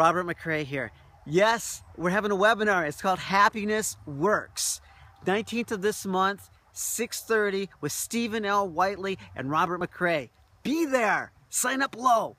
Robert McCrae here. Yes, we're having a webinar. It's called Happiness Works. 19th of this month, 6.30 with Stephen L. Whiteley and Robert McCrae. Be there. Sign up below.